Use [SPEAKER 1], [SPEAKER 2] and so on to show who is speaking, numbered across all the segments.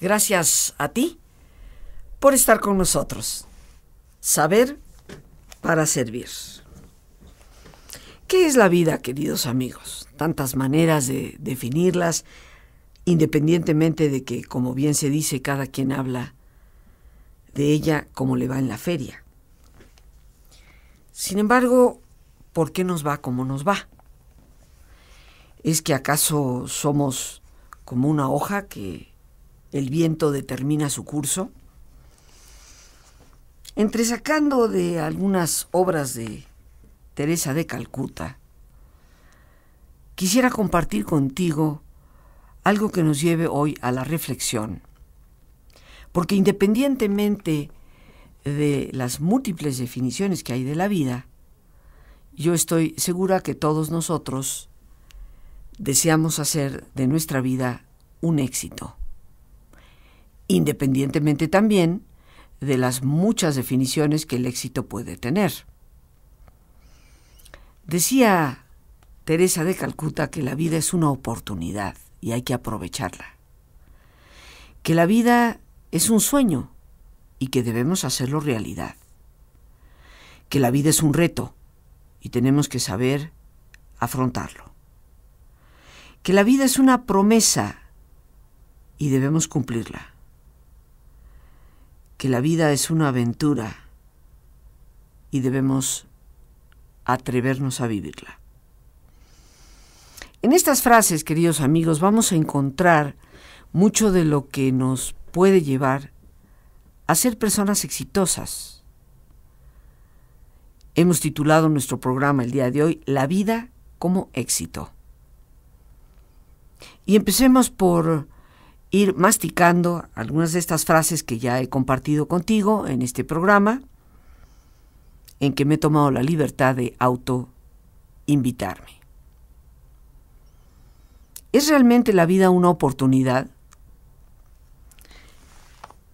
[SPEAKER 1] Gracias a ti por estar con nosotros. Saber para servir. ¿Qué es la vida, queridos amigos? Tantas maneras de definirlas, independientemente de que, como bien se dice, cada quien habla de ella como le va en la feria. Sin embargo, ¿por qué nos va como nos va? ¿Es que acaso somos como una hoja que el viento determina su curso? Entresacando de algunas obras de Teresa de Calcuta, quisiera compartir contigo algo que nos lleve hoy a la reflexión, porque independientemente de las múltiples definiciones que hay de la vida, yo estoy segura que todos nosotros deseamos hacer de nuestra vida un éxito independientemente también de las muchas definiciones que el éxito puede tener. Decía Teresa de Calcuta que la vida es una oportunidad y hay que aprovecharla, que la vida es un sueño y que debemos hacerlo realidad, que la vida es un reto y tenemos que saber afrontarlo, que la vida es una promesa y debemos cumplirla que la vida es una aventura y debemos atrevernos a vivirla. En estas frases, queridos amigos, vamos a encontrar mucho de lo que nos puede llevar a ser personas exitosas. Hemos titulado nuestro programa el día de hoy La vida como éxito. Y empecemos por ir masticando algunas de estas frases que ya he compartido contigo en este programa, en que me he tomado la libertad de auto invitarme ¿Es realmente la vida una oportunidad?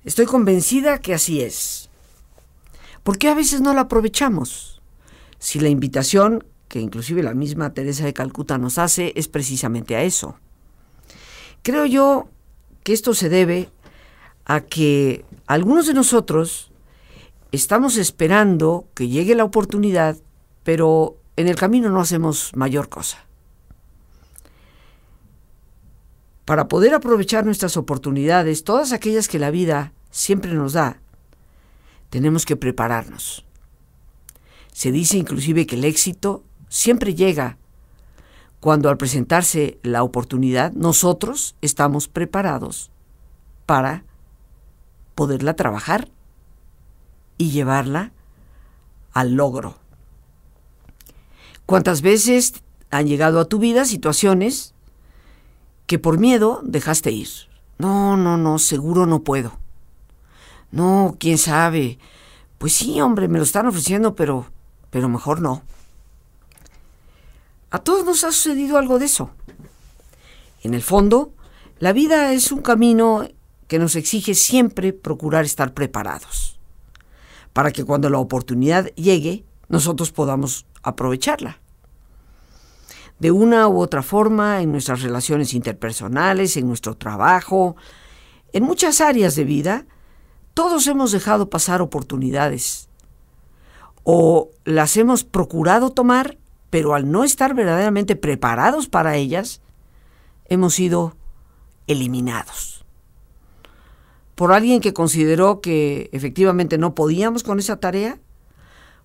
[SPEAKER 1] Estoy convencida que así es. ¿Por qué a veces no la aprovechamos? Si la invitación, que inclusive la misma Teresa de Calcuta nos hace, es precisamente a eso. Creo yo que esto se debe a que algunos de nosotros estamos esperando que llegue la oportunidad, pero en el camino no hacemos mayor cosa. Para poder aprovechar nuestras oportunidades, todas aquellas que la vida siempre nos da, tenemos que prepararnos. Se dice inclusive que el éxito siempre llega cuando al presentarse la oportunidad nosotros estamos preparados para poderla trabajar y llevarla al logro. ¿Cuántas veces han llegado a tu vida situaciones que por miedo dejaste ir? No, no, no, seguro no puedo. No, quién sabe. Pues sí, hombre, me lo están ofreciendo, pero pero mejor no. A todos nos ha sucedido algo de eso. En el fondo, la vida es un camino que nos exige siempre procurar estar preparados, para que cuando la oportunidad llegue, nosotros podamos aprovecharla. De una u otra forma, en nuestras relaciones interpersonales, en nuestro trabajo, en muchas áreas de vida, todos hemos dejado pasar oportunidades o las hemos procurado tomar pero al no estar verdaderamente preparados para ellas, hemos sido eliminados. Por alguien que consideró que efectivamente no podíamos con esa tarea,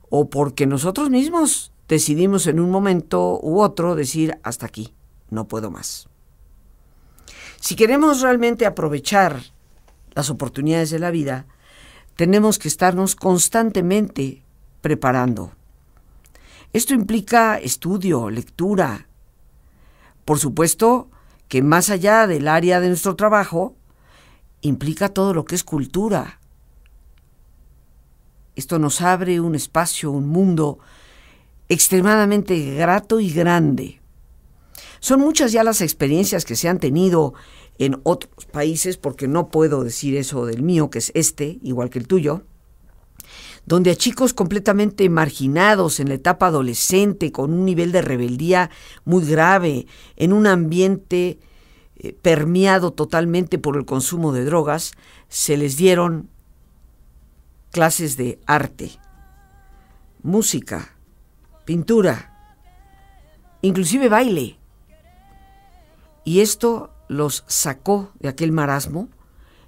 [SPEAKER 1] o porque nosotros mismos decidimos en un momento u otro decir hasta aquí, no puedo más. Si queremos realmente aprovechar las oportunidades de la vida, tenemos que estarnos constantemente preparando. Esto implica estudio, lectura. Por supuesto que más allá del área de nuestro trabajo, implica todo lo que es cultura. Esto nos abre un espacio, un mundo extremadamente grato y grande. Son muchas ya las experiencias que se han tenido en otros países, porque no puedo decir eso del mío, que es este, igual que el tuyo, donde a chicos completamente marginados en la etapa adolescente, con un nivel de rebeldía muy grave, en un ambiente eh, permeado totalmente por el consumo de drogas, se les dieron clases de arte, música, pintura, inclusive baile. Y esto los sacó de aquel marasmo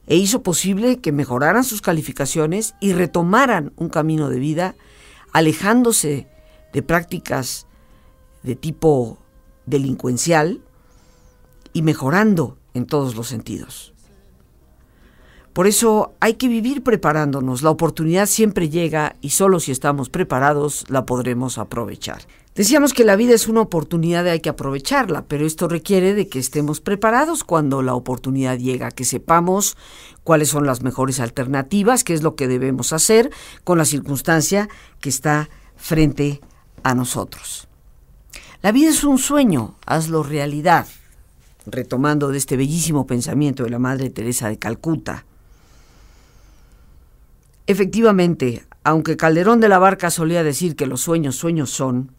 [SPEAKER 1] e hizo posible que mejoraran sus calificaciones y retomaran un camino de vida alejándose de prácticas de tipo delincuencial y mejorando en todos los sentidos. Por eso hay que vivir preparándonos. La oportunidad siempre llega y solo si estamos preparados la podremos aprovechar. Decíamos que la vida es una oportunidad y hay que aprovecharla, pero esto requiere de que estemos preparados cuando la oportunidad llega, que sepamos cuáles son las mejores alternativas, qué es lo que debemos hacer con la circunstancia que está frente a nosotros. La vida es un sueño, hazlo realidad, retomando de este bellísimo pensamiento de la Madre Teresa de Calcuta. Efectivamente, aunque Calderón de la Barca solía decir que los sueños sueños son,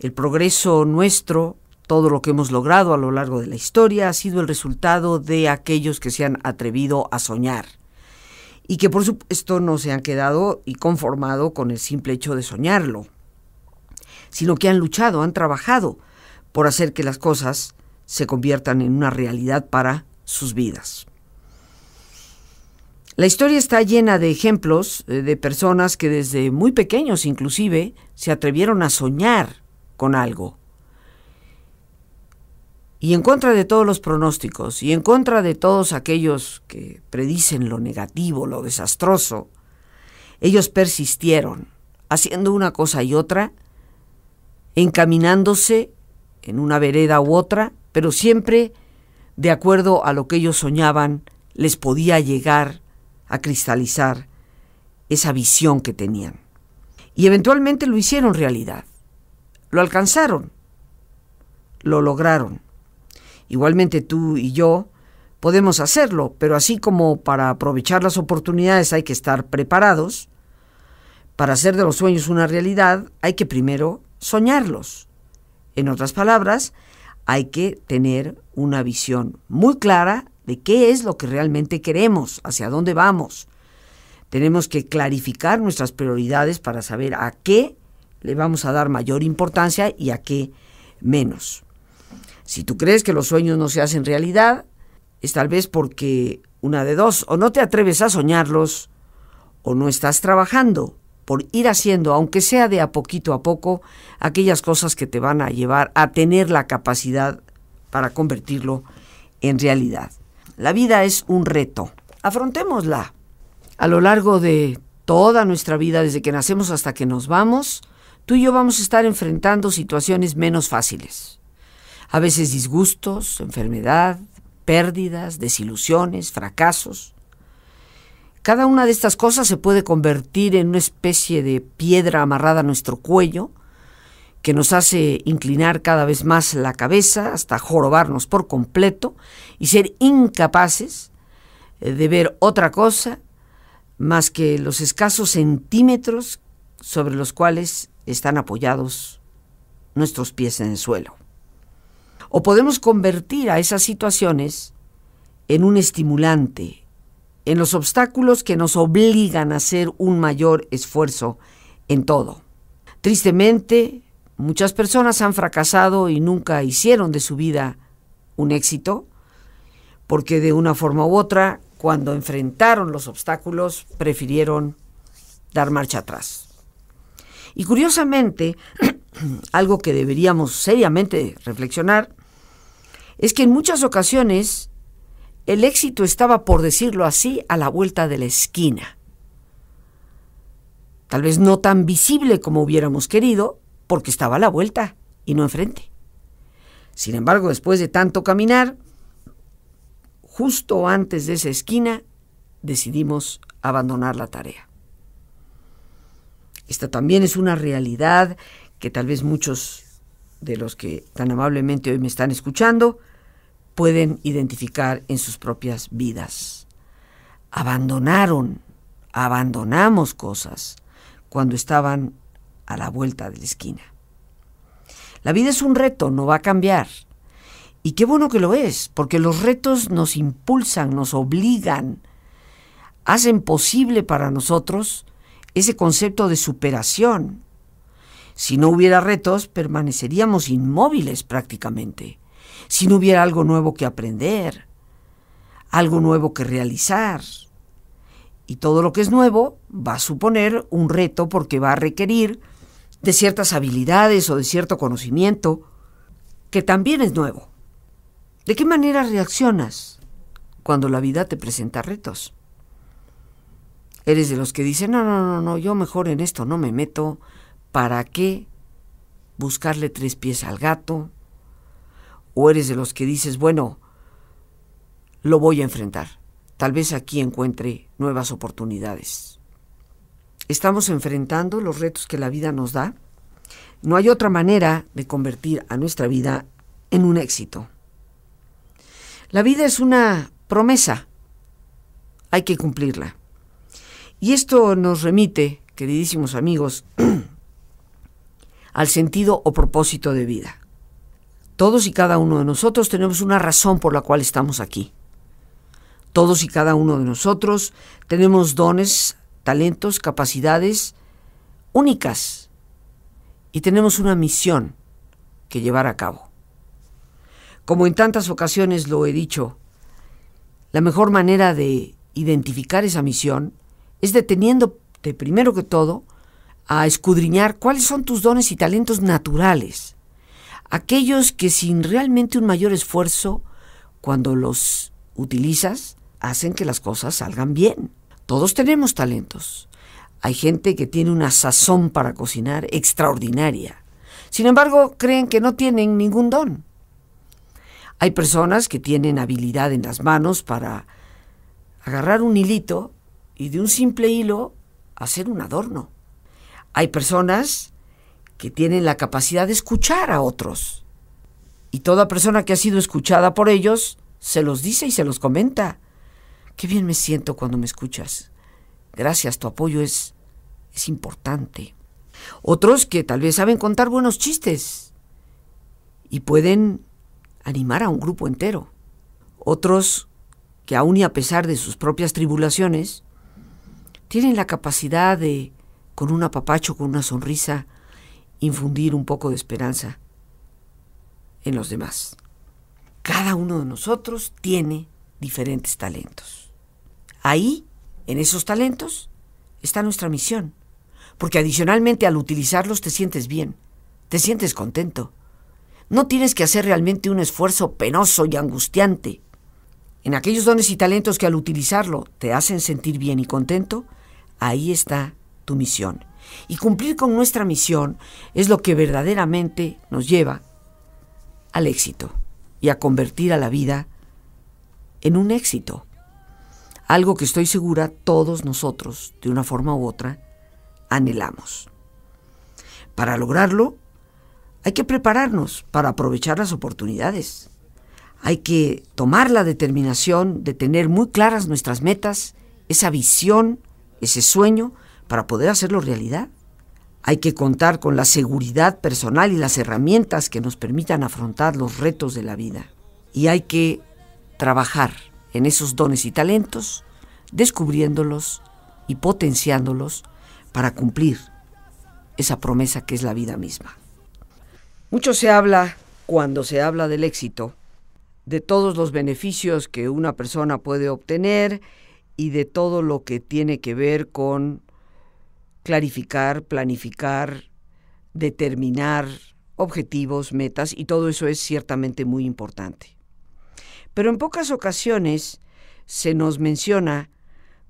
[SPEAKER 1] el progreso nuestro, todo lo que hemos logrado a lo largo de la historia, ha sido el resultado de aquellos que se han atrevido a soñar y que por supuesto no se han quedado y conformado con el simple hecho de soñarlo, sino que han luchado, han trabajado por hacer que las cosas se conviertan en una realidad para sus vidas. La historia está llena de ejemplos eh, de personas que desde muy pequeños inclusive se atrevieron a soñar con algo. Y en contra de todos los pronósticos, y en contra de todos aquellos que predicen lo negativo, lo desastroso, ellos persistieron, haciendo una cosa y otra, encaminándose en una vereda u otra, pero siempre de acuerdo a lo que ellos soñaban, les podía llegar a cristalizar esa visión que tenían. Y eventualmente lo hicieron realidad. Lo alcanzaron, lo lograron. Igualmente tú y yo podemos hacerlo, pero así como para aprovechar las oportunidades hay que estar preparados, para hacer de los sueños una realidad hay que primero soñarlos. En otras palabras, hay que tener una visión muy clara de qué es lo que realmente queremos, hacia dónde vamos. Tenemos que clarificar nuestras prioridades para saber a qué le vamos a dar mayor importancia y a qué menos. Si tú crees que los sueños no se hacen realidad, es tal vez porque una de dos, o no te atreves a soñarlos, o no estás trabajando por ir haciendo, aunque sea de a poquito a poco, aquellas cosas que te van a llevar a tener la capacidad para convertirlo en realidad. La vida es un reto. Afrontémosla. A lo largo de toda nuestra vida, desde que nacemos hasta que nos vamos, tú y yo vamos a estar enfrentando situaciones menos fáciles. A veces disgustos, enfermedad, pérdidas, desilusiones, fracasos. Cada una de estas cosas se puede convertir en una especie de piedra amarrada a nuestro cuello que nos hace inclinar cada vez más la cabeza hasta jorobarnos por completo y ser incapaces eh, de ver otra cosa más que los escasos centímetros sobre los cuales están apoyados nuestros pies en el suelo. O podemos convertir a esas situaciones en un estimulante, en los obstáculos que nos obligan a hacer un mayor esfuerzo en todo. Tristemente, muchas personas han fracasado y nunca hicieron de su vida un éxito, porque de una forma u otra, cuando enfrentaron los obstáculos, prefirieron dar marcha atrás. Y curiosamente, algo que deberíamos seriamente reflexionar, es que en muchas ocasiones el éxito estaba, por decirlo así, a la vuelta de la esquina. Tal vez no tan visible como hubiéramos querido, porque estaba a la vuelta y no enfrente. Sin embargo, después de tanto caminar, justo antes de esa esquina, decidimos abandonar la tarea. Esta también es una realidad que tal vez muchos de los que tan amablemente hoy me están escuchando pueden identificar en sus propias vidas. Abandonaron, abandonamos cosas cuando estaban a la vuelta de la esquina. La vida es un reto, no va a cambiar. Y qué bueno que lo es, porque los retos nos impulsan, nos obligan, hacen posible para nosotros ese concepto de superación. Si no hubiera retos, permaneceríamos inmóviles prácticamente. Si no hubiera algo nuevo que aprender, algo nuevo que realizar. Y todo lo que es nuevo va a suponer un reto porque va a requerir de ciertas habilidades o de cierto conocimiento que también es nuevo. ¿De qué manera reaccionas cuando la vida te presenta retos? Eres de los que dicen, no, no, no, no, yo mejor en esto no me meto. ¿Para qué buscarle tres pies al gato? ¿O eres de los que dices, bueno, lo voy a enfrentar? Tal vez aquí encuentre nuevas oportunidades. Estamos enfrentando los retos que la vida nos da. No hay otra manera de convertir a nuestra vida en un éxito. La vida es una promesa. Hay que cumplirla. Y esto nos remite, queridísimos amigos, al sentido o propósito de vida. Todos y cada uno de nosotros tenemos una razón por la cual estamos aquí. Todos y cada uno de nosotros tenemos dones, talentos, capacidades únicas y tenemos una misión que llevar a cabo. Como en tantas ocasiones lo he dicho, la mejor manera de identificar esa misión es deteniéndote primero que todo a escudriñar cuáles son tus dones y talentos naturales, aquellos que sin realmente un mayor esfuerzo, cuando los utilizas, hacen que las cosas salgan bien. Todos tenemos talentos. Hay gente que tiene una sazón para cocinar extraordinaria. Sin embargo, creen que no tienen ningún don. Hay personas que tienen habilidad en las manos para agarrar un hilito y de un simple hilo hacer un adorno. Hay personas que tienen la capacidad de escuchar a otros. Y toda persona que ha sido escuchada por ellos se los dice y se los comenta. Qué bien me siento cuando me escuchas. Gracias, tu apoyo es, es importante. Otros que tal vez saben contar buenos chistes y pueden animar a un grupo entero. Otros que aun y a pesar de sus propias tribulaciones, tienen la capacidad de, con un apapacho, con una sonrisa, infundir un poco de esperanza en los demás. Cada uno de nosotros tiene diferentes talentos. Ahí, en esos talentos, está nuestra misión, porque adicionalmente al utilizarlos te sientes bien, te sientes contento. No tienes que hacer realmente un esfuerzo penoso y angustiante. En aquellos dones y talentos que al utilizarlo te hacen sentir bien y contento, Ahí está tu misión. Y cumplir con nuestra misión es lo que verdaderamente nos lleva al éxito y a convertir a la vida en un éxito. Algo que estoy segura todos nosotros, de una forma u otra, anhelamos. Para lograrlo, hay que prepararnos para aprovechar las oportunidades. Hay que tomar la determinación de tener muy claras nuestras metas, esa visión ese sueño, para poder hacerlo realidad, hay que contar con la seguridad personal y las herramientas que nos permitan afrontar los retos de la vida. Y hay que trabajar en esos dones y talentos, descubriéndolos y potenciándolos para cumplir esa promesa que es la vida misma. Mucho se habla, cuando se habla del éxito, de todos los beneficios que una persona puede obtener y de todo lo que tiene que ver con clarificar, planificar, determinar objetivos, metas, y todo eso es ciertamente muy importante. Pero en pocas ocasiones se nos menciona,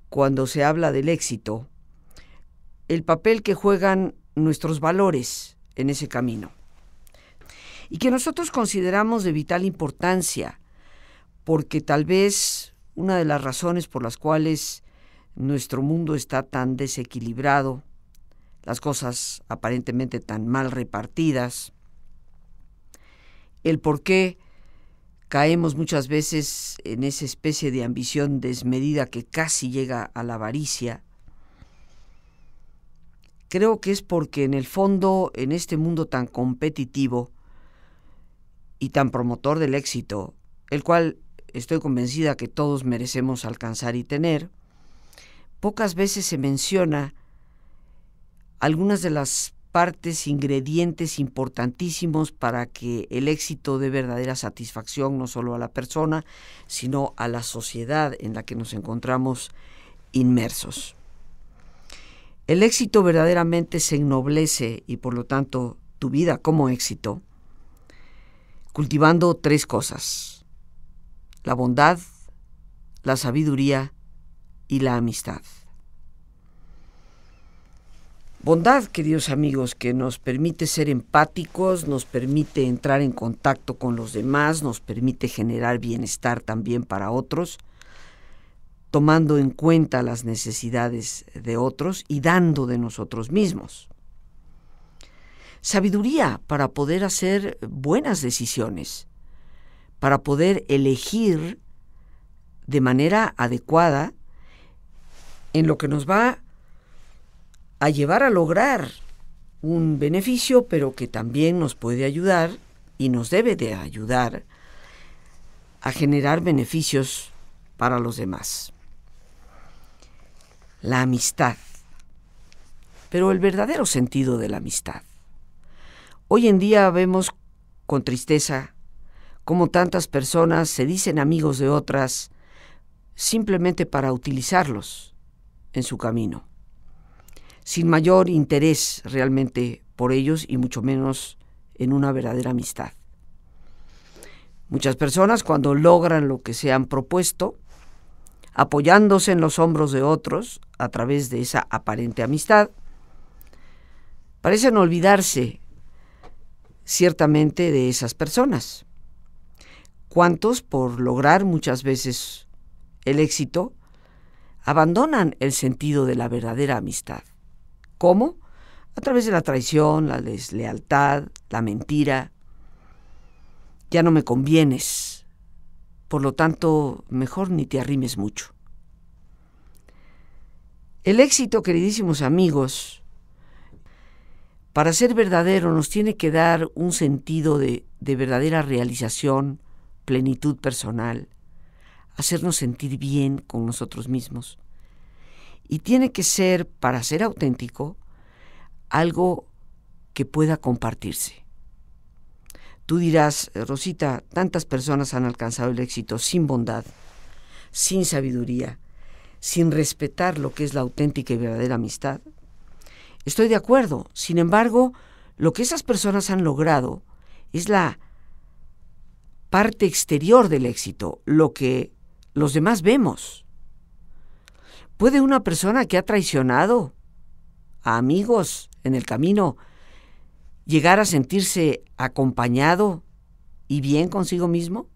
[SPEAKER 1] cuando se habla del éxito, el papel que juegan nuestros valores en ese camino. Y que nosotros consideramos de vital importancia, porque tal vez una de las razones por las cuales nuestro mundo está tan desequilibrado, las cosas aparentemente tan mal repartidas, el por qué caemos muchas veces en esa especie de ambición desmedida que casi llega a la avaricia, creo que es porque en el fondo, en este mundo tan competitivo y tan promotor del éxito, el cual estoy convencida que todos merecemos alcanzar y tener, pocas veces se menciona algunas de las partes, ingredientes importantísimos para que el éxito dé verdadera satisfacción no solo a la persona, sino a la sociedad en la que nos encontramos inmersos. El éxito verdaderamente se ennoblece y por lo tanto tu vida como éxito cultivando tres cosas la bondad, la sabiduría y la amistad. Bondad, queridos amigos, que nos permite ser empáticos, nos permite entrar en contacto con los demás, nos permite generar bienestar también para otros, tomando en cuenta las necesidades de otros y dando de nosotros mismos. Sabiduría para poder hacer buenas decisiones, para poder elegir de manera adecuada en lo que nos va a llevar a lograr un beneficio, pero que también nos puede ayudar y nos debe de ayudar a generar beneficios para los demás. La amistad, pero el verdadero sentido de la amistad. Hoy en día vemos con tristeza como tantas personas se dicen amigos de otras simplemente para utilizarlos en su camino, sin mayor interés realmente por ellos y mucho menos en una verdadera amistad. Muchas personas cuando logran lo que se han propuesto, apoyándose en los hombros de otros a través de esa aparente amistad, parecen olvidarse ciertamente de esas personas. ¿Cuántos, por lograr muchas veces el éxito, abandonan el sentido de la verdadera amistad. ¿Cómo? A través de la traición, la deslealtad, la mentira. Ya no me convienes, por lo tanto, mejor ni te arrimes mucho. El éxito, queridísimos amigos, para ser verdadero nos tiene que dar un sentido de, de verdadera realización, plenitud personal, hacernos sentir bien con nosotros mismos. Y tiene que ser, para ser auténtico, algo que pueda compartirse. Tú dirás, Rosita, tantas personas han alcanzado el éxito sin bondad, sin sabiduría, sin respetar lo que es la auténtica y verdadera amistad. Estoy de acuerdo, sin embargo, lo que esas personas han logrado es la parte exterior del éxito, lo que los demás vemos. ¿Puede una persona que ha traicionado a amigos en el camino llegar a sentirse acompañado y bien consigo mismo?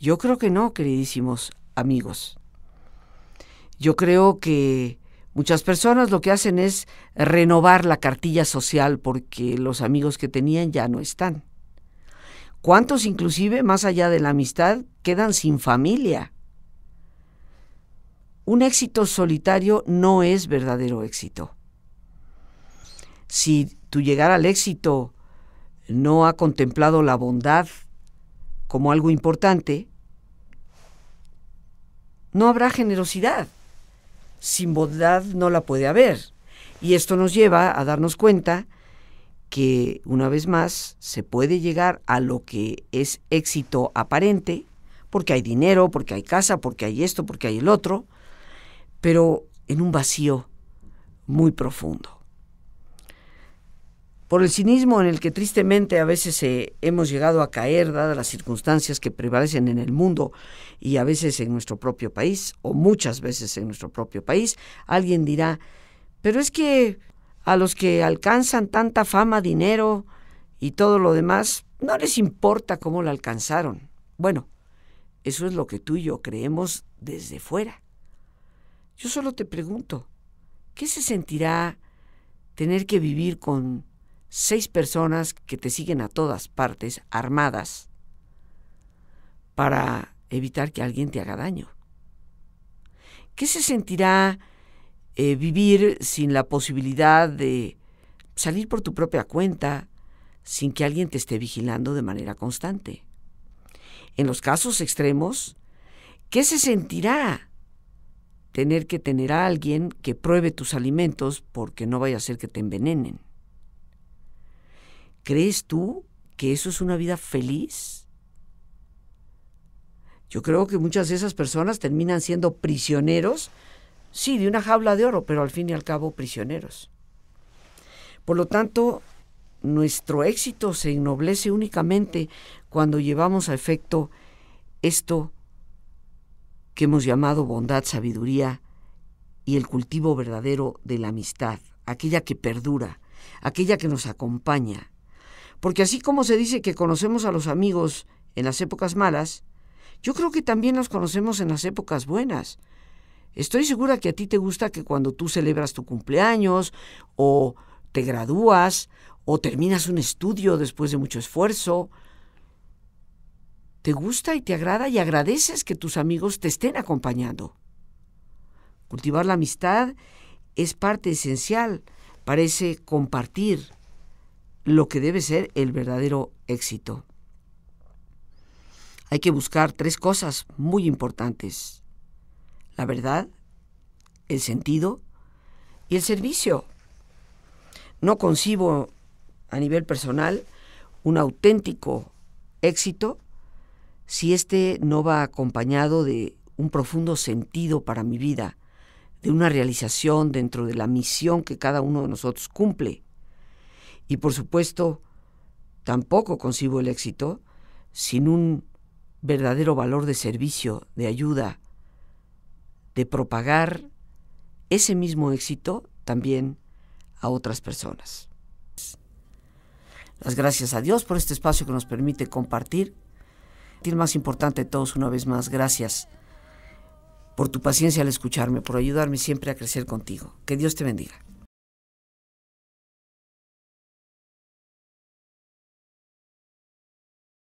[SPEAKER 1] Yo creo que no, queridísimos amigos. Yo creo que muchas personas lo que hacen es renovar la cartilla social porque los amigos que tenían ya no están. ¿Cuántos inclusive, más allá de la amistad, quedan sin familia? Un éxito solitario no es verdadero éxito. Si tu llegar al éxito no ha contemplado la bondad como algo importante, no habrá generosidad. Sin bondad no la puede haber. Y esto nos lleva a darnos cuenta que una vez más se puede llegar a lo que es éxito aparente, porque hay dinero, porque hay casa, porque hay esto, porque hay el otro, pero en un vacío muy profundo. Por el cinismo en el que tristemente a veces eh, hemos llegado a caer, dadas las circunstancias que prevalecen en el mundo y a veces en nuestro propio país, o muchas veces en nuestro propio país, alguien dirá, pero es que a los que alcanzan tanta fama, dinero y todo lo demás, no les importa cómo la alcanzaron. Bueno, eso es lo que tú y yo creemos desde fuera. Yo solo te pregunto, ¿qué se sentirá tener que vivir con seis personas que te siguen a todas partes, armadas, para evitar que alguien te haga daño? ¿Qué se sentirá eh, vivir sin la posibilidad de salir por tu propia cuenta, sin que alguien te esté vigilando de manera constante. En los casos extremos, ¿qué se sentirá? Tener que tener a alguien que pruebe tus alimentos porque no vaya a ser que te envenenen. ¿Crees tú que eso es una vida feliz? Yo creo que muchas de esas personas terminan siendo prisioneros sí, de una jaula de oro, pero al fin y al cabo prisioneros. Por lo tanto, nuestro éxito se ennoblece únicamente cuando llevamos a efecto esto que hemos llamado bondad, sabiduría y el cultivo verdadero de la amistad, aquella que perdura, aquella que nos acompaña. Porque así como se dice que conocemos a los amigos en las épocas malas, yo creo que también los conocemos en las épocas buenas. Estoy segura que a ti te gusta que cuando tú celebras tu cumpleaños o te gradúas o terminas un estudio después de mucho esfuerzo, te gusta y te agrada y agradeces que tus amigos te estén acompañando. Cultivar la amistad es parte esencial, parece compartir lo que debe ser el verdadero éxito. Hay que buscar tres cosas muy importantes la verdad, el sentido y el servicio. No concibo a nivel personal un auténtico éxito si éste no va acompañado de un profundo sentido para mi vida, de una realización dentro de la misión que cada uno de nosotros cumple. Y por supuesto, tampoco concibo el éxito sin un verdadero valor de servicio, de ayuda, de propagar ese mismo éxito también a otras personas. Las gracias a Dios por este espacio que nos permite compartir. Y el más importante de todos, una vez más, gracias por tu paciencia al escucharme, por ayudarme siempre a crecer contigo. Que Dios te bendiga.